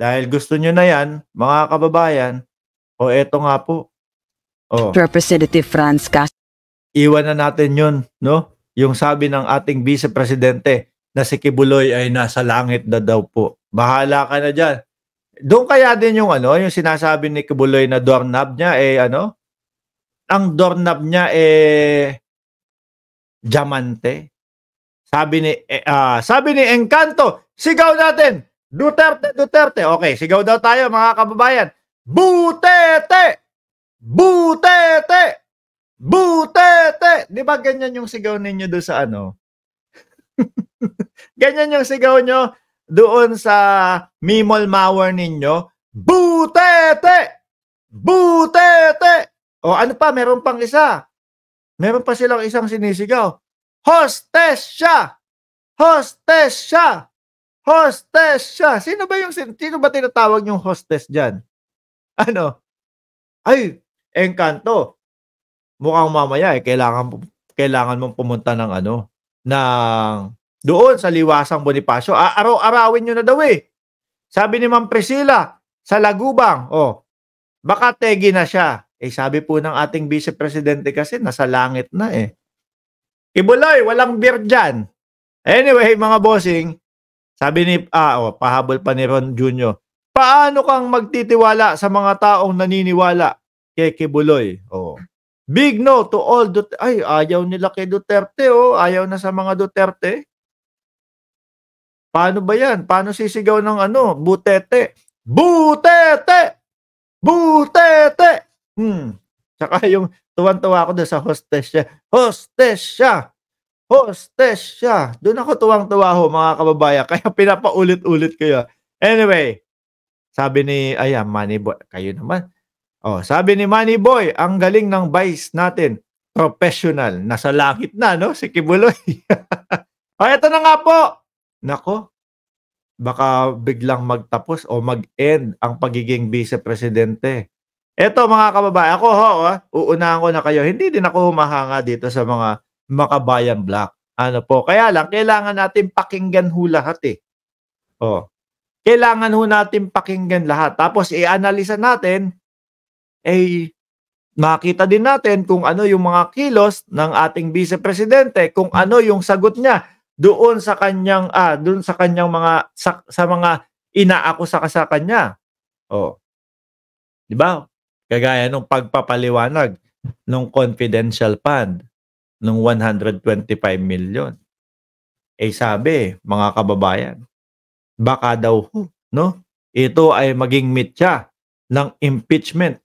Dahil gusto nyo na yan, mga kababayan, o eto nga po. Oh, Representative Franz Cast. Iwan na natin yun, no? Yung sabi ng ating vice-presidente na si Kibuloy ay nasa langit na daw po. Bahala ka na dyan. Doon kaya din yung ano, yung sinasabi ni Kibuloy na doorknob niya eh ano? Ang doorknob niya eh diamante. Sabi ni eh, uh, sabi ni Encanto, sigaw natin. Duterte, Duterte. Okay, sigaw daw tayo mga kababayan. Butete! Butete! Butete! Di ba ganyan yung sigaw ninyo doon sa ano? ganyan yung sigaw nyo doon sa Mimol Mawar ninyo. Butete! Butete! O ano pa, meron pang isa. Meron pa silang isang sinisigaw. Hostess siya! Hostess siya! Hostess siya. Sino ba yung sino ba tinatawag yung hostess diyan? Ano? Ay, engkanto. Mukhang mamaya eh kailangan kailangan mong pumunta ng ano ng doon sa Liwasang Bonifacio. Araw-arawin niyo na daw eh. Sabi ni Ma'am Priscilla sa Lagubang, oh, baka tegi na siya. Eh sabi po ng ating vice presidente kasi nasa langit na eh. Ibuloy, walang beer dyan. Anyway, mga bossing, sabi ni, ah, oh, pahabol pa ni Ron Jr. Paano kang magtitiwala sa mga taong naniniwala kay Buloy. Oh. Big no to all Duterte. Ay, ayaw nila kay Duterte, oh. Ayaw na sa mga Duterte. Paano ba yan? Paano sisigaw ng ano? Butete. Butete! Butete! Hmm. Tsaka yung tuwan-tuwa ako doon sa hostess siya. Hostess siya! hostess siya. Doon ako tuwang-tuwa ho, mga kababayan. Kaya pinapaulit-ulit ko kayo. Anyway, sabi ni, ayan, ah, Money Boy, kayo naman. Oh, sabi ni Money Boy, ang galing ng vice natin. Professional. Nasa langit na, no? Si Kibuloy. o, oh, ito na nga po. Nako, baka biglang magtapos o mag-end ang pagiging vice-presidente. Eto mga kababayan, ako ho, uh, uunahan ko na kayo. Hindi din ako humahanga dito sa mga Makabayan Black. Ano po? Kaya lang, kailangan natin pakinggan ho lahat eh. Oh. Kailangan ho natin pakinggan lahat. Tapos i-analisa natin, eh, makita din natin kung ano yung mga kilos ng ating vice presidente, kung ano yung sagot niya doon sa kanyang ah, doon sa kanyang mga sa, sa mga inaako sa sa kanya. Oh. 'Di ba? Kagaya nung pagpapaliwanag nung confidential fund ng 125 million. Eh sabi, mga kababayan, baka daw no? Ito ay maging mitya ng impeachment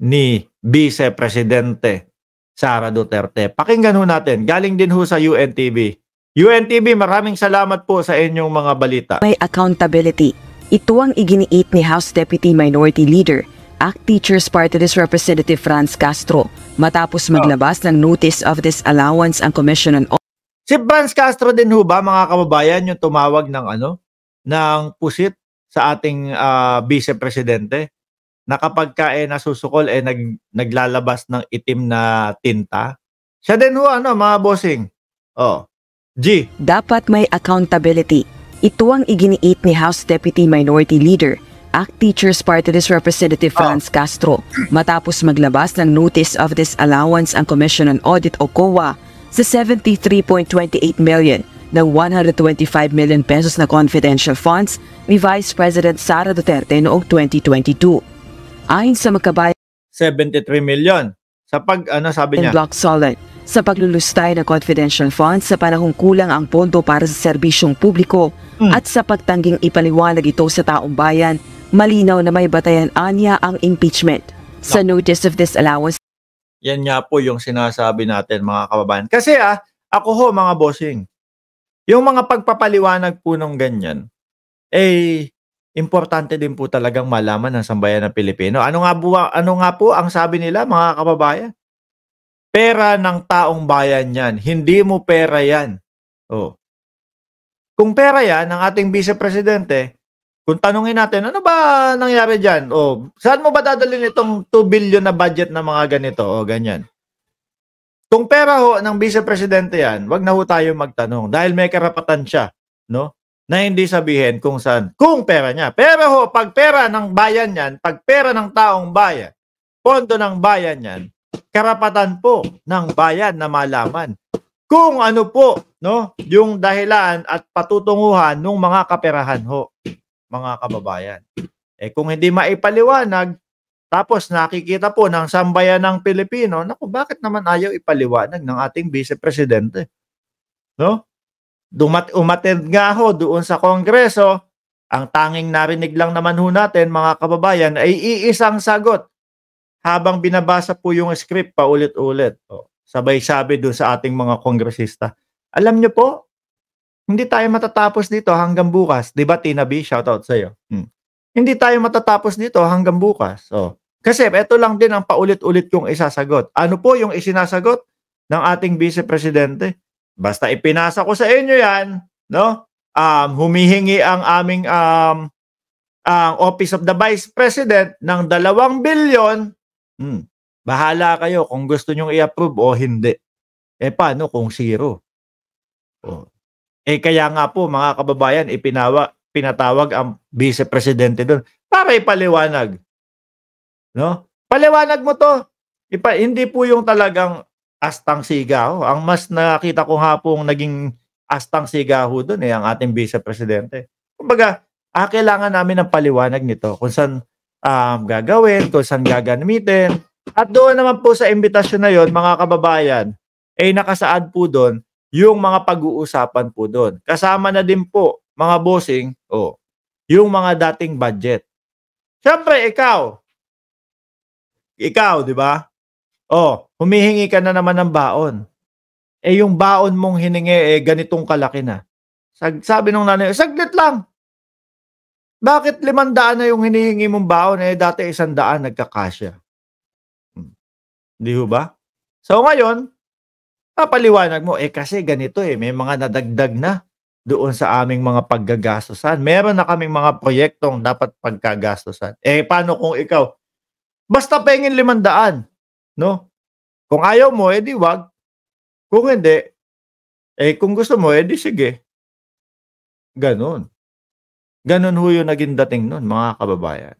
ni Vice Presidente Sara Duterte. Pakinggan ho natin, galing din ho sa UNTV. UNTV, maraming salamat po sa inyong mga balita. May accountability. Ito ang iginiit ni House Deputy Minority Leader ACT Teachers Party's Representative Franz Castro matapos oh. maglabas ng notice of disallowance ang Commission on Si Franz Castro din ho ba mga kababayan yung tumawag ng ano ng pusit sa ating uh, ah, vice presidente na kapag ka eh, nasusukol eh nag, naglalabas ng itim na tinta. Siya din ho ano mga bossing. Oh. G. Dapat may accountability. Ito ang iginiit ni House Deputy Minority Leader ACT Teachers Party this Representative ah. Franz Castro matapos maglabas ng Notice of Disallowance ang Commission on Audit o COA sa 73.28 million na 125 million pesos na confidential funds ni Vice President Sara Duterte noong 2022. Ayon sa magkabayan 73 million sa pag ano sabi niya Block Solid sa paglulustay ng confidential funds sa panahong kulang ang pondo para sa serbisyong publiko hmm. at sa pagtangging ipaliwanag ito sa taong bayan malinaw na may batayan anya ang impeachment sa notice of this allowance. Yan nga po yung sinasabi natin mga kababayan. Kasi ah, ako ho mga bossing, yung mga pagpapaliwanag po ng ganyan, eh, importante din po talagang malaman ng sambayan ng Pilipino. Ano nga, bu- ano nga po ang sabi nila mga kababayan? Pera ng taong bayan yan. Hindi mo pera yan. Oh. Kung pera yan ng ating vice-presidente, kung tanungin natin, ano ba nangyari dyan? O, saan mo ba dadalhin itong 2 billion na budget na mga ganito? O, ganyan. Kung pera ho ng vice-presidente yan, wag na ho tayo magtanong dahil may karapatan siya, no? Na hindi sabihin kung saan, kung pera niya. Pero ho, pag pera ng bayan yan, pag pera ng taong bayan, pondo ng bayan yan, karapatan po ng bayan na malaman kung ano po no yung dahilan at patutunguhan ng mga kaperahan ho mga kababayan. Eh kung hindi maipaliwanag, tapos nakikita po ng sambayan ng Pilipino, naku, bakit naman ayaw ipaliwanag ng ating Vice Presidente? No? Dumat umatend nga ho doon sa Kongreso, ang tanging narinig lang naman ho natin mga kababayan ay iisang sagot habang binabasa po yung script pa ulit-ulit. O, oh, sabay sabi doon sa ating mga kongresista. Alam nyo po, hindi tayo matatapos dito hanggang bukas. Di ba, Tina B? Shoutout sa'yo. Hmm. Hindi tayo matatapos dito hanggang bukas. Oh. Kasi ito lang din ang paulit-ulit kong isasagot. Ano po yung isinasagot ng ating Vice Presidente? Basta ipinasa ko sa inyo yan, no? Um, humihingi ang aming um, ang Office of the Vice President ng dalawang bilyon, hmm, bahala kayo kung gusto nyong i-approve o hindi. E paano kung zero? Oh. Eh kaya nga po mga kababayan, ipinawa, pinatawag ang vice presidente doon para ipaliwanag. No? Paliwanag mo to. Ipa, hindi po yung talagang astang sigaw. Ang mas nakita ko nga po naging astang sigaw doon eh, ang ating vice presidente. Kumbaga, ah, kailangan namin ng paliwanag nito kung saan um, gagawin, kung saan gaganamitin. At doon naman po sa imbitasyon na yon mga kababayan, eh nakasaad po doon yung mga pag-uusapan po doon. Kasama na din po, mga bossing, oh, yung mga dating budget. Siyempre, ikaw. Ikaw, di ba? Oh, humihingi ka na naman ng baon. Eh, yung baon mong hiningi, eh, ganitong kalaki na. Sag, sabi nung nanay, saglit lang. Bakit limandaan na yung hinihingi mong baon? Eh, dati isandaan nagkakasya. hmm. Di ba? So, ngayon, Papaliwanag ah, mo, eh kasi ganito eh, may mga nadagdag na doon sa aming mga paggagastusan. Meron na kaming mga proyektong dapat pagkagastusan. Eh, paano kung ikaw? Basta pengin limandaan, no? Kung ayaw mo, eh di wag. Kung hindi, eh kung gusto mo, eh di sige. Ganon. Ganon ho yung naging dating nun, mga kababayan.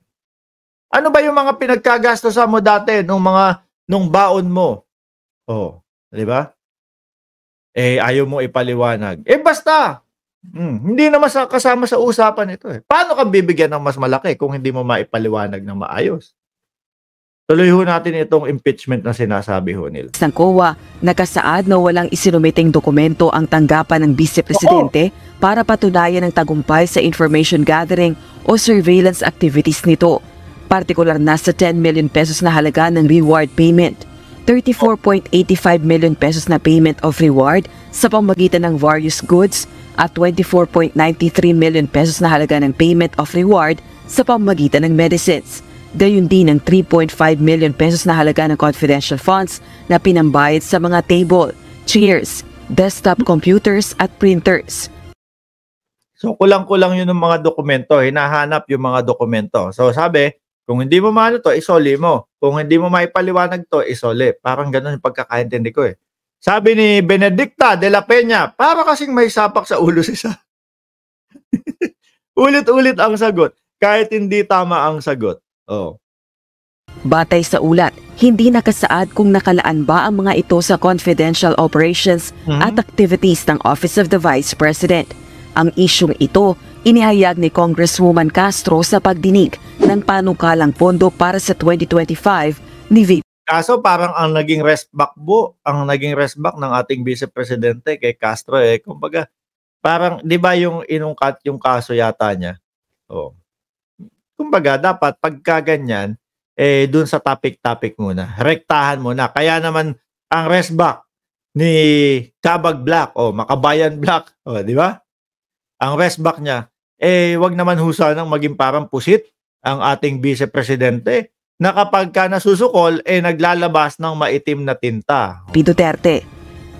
Ano ba yung mga pinagkagastusan mo dati nung mga nung baon mo? Oh, di ba? eh ayaw mo ipaliwanag. Eh basta, hmm, hindi naman sa, kasama sa usapan ito eh. Paano ka bibigyan ng mas malaki kung hindi mo maipaliwanag ng maayos? Tuloy ho natin itong impeachment na sinasabi ho nila. Ng COA, nakasaad na walang isinumiting dokumento ang tanggapan ng Vice Presidente para patunayan ang tagumpay sa information gathering o surveillance activities nito, partikular na sa 10 million pesos na halaga ng reward payment. 34.85 million pesos na payment of reward sa pamagitan ng various goods at 24.93 million pesos na halaga ng payment of reward sa pamagitan ng medicines. Gayun din ang 3.5 million pesos na halaga ng confidential funds na pinambayad sa mga table, chairs, desktop computers at printers. So kulang-kulang yun ng mga dokumento, hinahanap yung mga dokumento. So sabi, kung hindi mo maano to, isoli mo. Kung hindi mo maipaliwanag to, isoli. Parang ganun yung pagkakaintindi ko eh. Sabi ni Benedicta de la Peña, para kasing may sapak sa ulo si Sa. Ulit-ulit ang sagot, kahit hindi tama ang sagot. Oh. Batay sa ulat, hindi nakasaad kung nakalaan ba ang mga ito sa confidential operations hmm at activities ng Office of the Vice President. Ang isyong ito, inihayag ni Congresswoman Castro sa pagdinig ng panukalang pondo para sa 2025 ni VP. Kaso parang ang naging restback po, ang naging restback ng ating Vice Presidente kay Castro eh, kumbaga parang 'di ba yung inungkat yung kaso yata niya. Oh. Kumbaga dapat pagka ganyan eh doon sa topic-topic muna. Rektahan muna. Kaya naman ang restback ni Kabag Black o oh, Makabayan Black, oh, 'di ba? Ang restback niya eh wag naman husa nang maging parang pusit ang ating vice presidente na kapag ka nasusukol, eh naglalabas ng maitim na tinta. P. Duterte,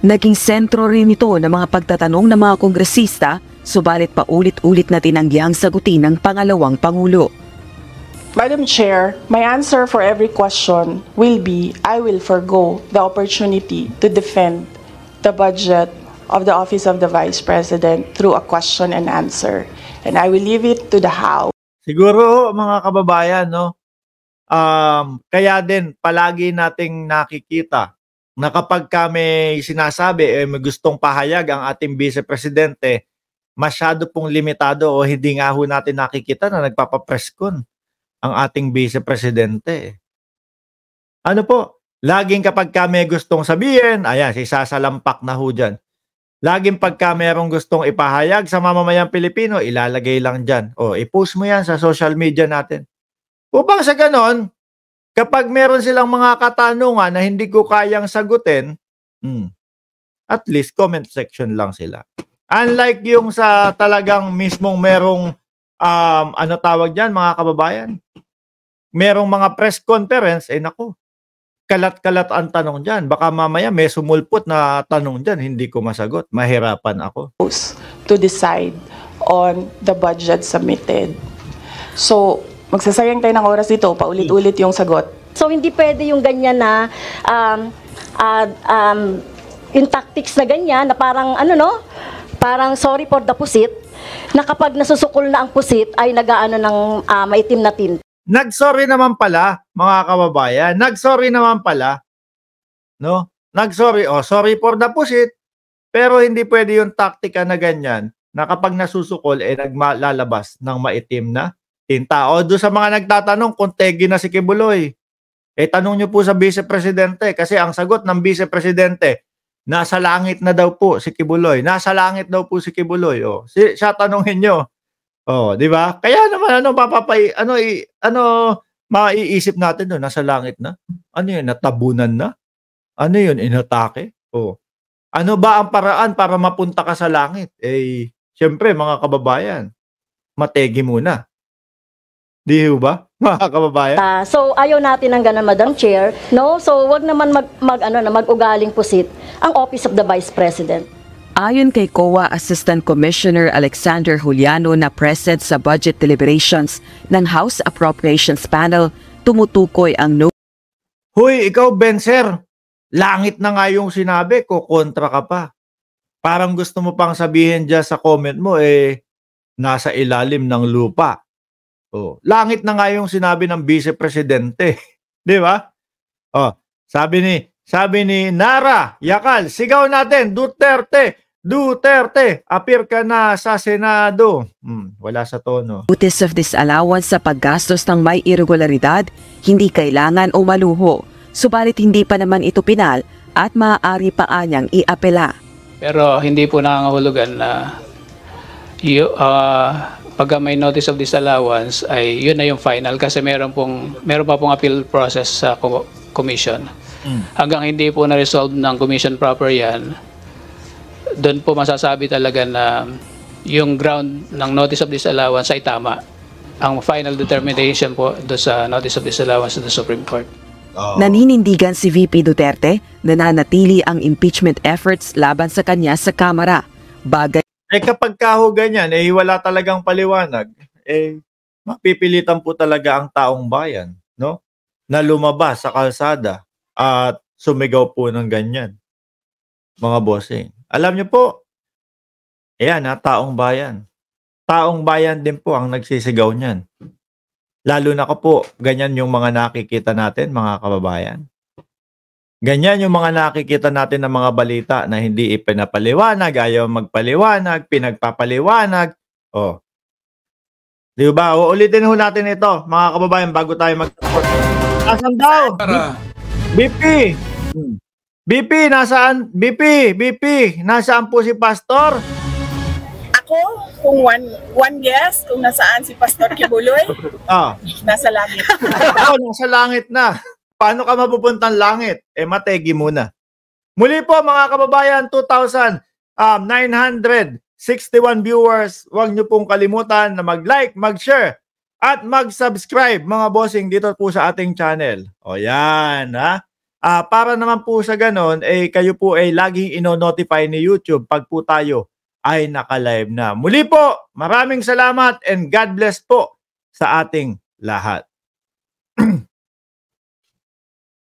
naging sentro rin ito ng mga pagtatanong ng mga kongresista, subalit paulit-ulit na tinanggiyang sagutin ng pangalawang Pangulo. Madam Chair, my answer for every question will be I will forgo the opportunity to defend the budget of the Office of the Vice President through a question and answer. And I will leave it to the House Siguro mga kababayan, no? Um, kaya din palagi nating nakikita na kapag kami sinasabi eh, may gustong pahayag ang ating vice presidente, masyado pong limitado o hindi nga ho natin nakikita na nagpapapreskon ang ating vice presidente. Ano po? Laging kapag kami gustong sabihin, ayan, si sasalampak na ho dyan. Laging pagka merong gustong ipahayag sa mamamayang Pilipino, ilalagay lang dyan. O, ipost mo yan sa social media natin. Upang sa ganon, kapag meron silang mga katanungan na hindi ko kayang sagutin, hmm, at least comment section lang sila. Unlike yung sa talagang mismong merong, um, ano tawag dyan, mga kababayan, merong mga press conference, eh nako, kalat-kalat ang tanong dyan. Baka mamaya may sumulpot na tanong dyan, hindi ko masagot. Mahirapan ako. To decide on the budget submitted. So, magsasayang tayo ng oras dito, paulit-ulit yung sagot. So, hindi pwede yung ganyan na um, uh, um, yung tactics na ganyan, na parang ano no, parang sorry for the pusit, na kapag nasusukol na ang pusit ay nagaano ng uh, maitim na tint. Nagsorry naman pala, mga kababayan. Nagsorry naman pala. No? Nagsorry. Oh, sorry for the pusit. Pero hindi pwede yung taktika na ganyan na kapag nasusukol, eh naglalabas ng maitim na tinta. O doon sa mga nagtatanong kung tegi na si Kibuloy, eh tanong nyo po sa Vice Presidente kasi ang sagot ng Vice Presidente, nasa langit na daw po si Kibuloy. Nasa langit daw po si Kibuloy. O, si, siya tanongin nyo, Oh, 'di ba? Kaya naman ano papapay ano i, ano maiisip natin doon nasa langit na. Ano 'yun, natabunan na? Ano 'yun, inatake? Oh. Ano ba ang paraan para mapunta ka sa langit? Eh, siyempre mga kababayan, mategi muna. Di ba? Mga kababayan. Uh, so ayaw natin ng ganun Madam Chair, no? So wag naman mag, mag ano na mag-ugaling pusit ang Office of the Vice President. Ayon kay COA Assistant Commissioner Alexander Juliano na present sa budget deliberations ng House Appropriations Panel, tumutukoy ang no Hoy, ikaw Ben Sir, langit na nga yung sinabi ko, kontra ka pa. Parang gusto mo pang sabihin dyan sa comment mo, eh, nasa ilalim ng lupa. Oh, langit na nga yung sinabi ng vice presidente. Di ba? Oh, sabi ni sabi ni Nara Yakal, sigaw natin, Duterte, Duterte, appear ka na sa Senado. Hmm, wala sa tono. Notice of disallowance sa paggastos ng may irregularidad, hindi kailangan o maluho. Subalit hindi pa naman ito pinal at maaari pa anyang iapela. Pero hindi po nangahulugan na you, uh, ah, pag may notice of disallowance ay yun na yung final kasi meron, pong, meron pa pong appeal process sa commission. Hanggang hindi po na-resolve ng commission proper yan, doon po masasabi talaga na yung ground ng notice of disallowance ay tama. Ang final determination po do sa notice of disallowance sa Supreme Court. Oh. Naninindigan si VP Duterte na nanatili ang impeachment efforts laban sa kanya sa Kamara. Bagay eh kapag kaho ganyan, eh wala talagang paliwanag, eh mapipilitan po talaga ang taong bayan, no? Na lumabas sa kalsada at sumigaw po ng ganyan. Mga bossing. Alam niyo po, ayan na ah, taong bayan. Taong bayan din po ang nagsisigaw niyan. Lalo na ko po, ganyan yung mga nakikita natin, mga kababayan. Ganyan yung mga nakikita natin ng mga balita na hindi ipinapaliwanag, ayaw magpaliwanag, pinagpapaliwanag. Oh. Di ba? Uulitin ho natin ito, mga kababayan, bago tayo mag support Asan daw? Para. BP! Hmm. BP, nasaan? BP, BP, nasaan po si Pastor? Ako, kung one, one yes, kung nasaan si Pastor Kibuloy, ah. nasa langit. Ako, nasa langit na. Paano ka mapupuntang langit? Eh, mategi muna. Muli po mga kababayan, 2,961 um, viewers. Huwag niyo pong kalimutan na mag-like, mag-share, at mag-subscribe mga bossing dito po sa ating channel. O yan, ha? Uh, para naman po sa ganon, eh, kayo po ay eh, laging ino-notify ni YouTube pag po tayo ay nakalive na. Muli po, maraming salamat and God bless po sa ating lahat.